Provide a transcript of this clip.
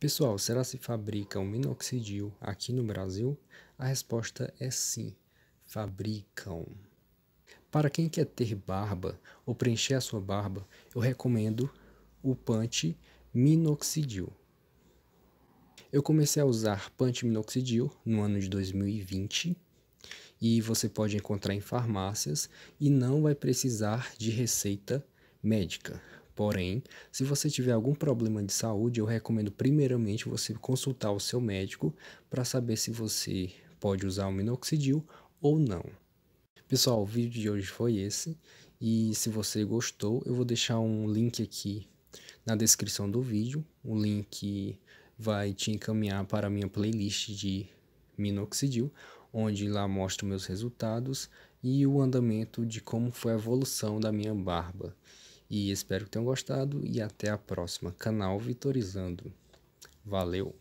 Pessoal, será se fabrica o um minoxidil aqui no Brasil? A resposta é sim, fabricam. Para quem quer ter barba ou preencher a sua barba, eu recomendo o Punch Minoxidil. Eu comecei a usar Punch Minoxidil no ano de 2020 e você pode encontrar em farmácias e não vai precisar de receita médica. Porém, se você tiver algum problema de saúde, eu recomendo primeiramente você consultar o seu médico para saber se você pode usar o minoxidil ou não. Pessoal, o vídeo de hoje foi esse e se você gostou, eu vou deixar um link aqui na descrição do vídeo. O link vai te encaminhar para a minha playlist de minoxidil, onde lá mostro meus resultados e o andamento de como foi a evolução da minha barba. E espero que tenham gostado e até a próxima. Canal Vitorizando. Valeu!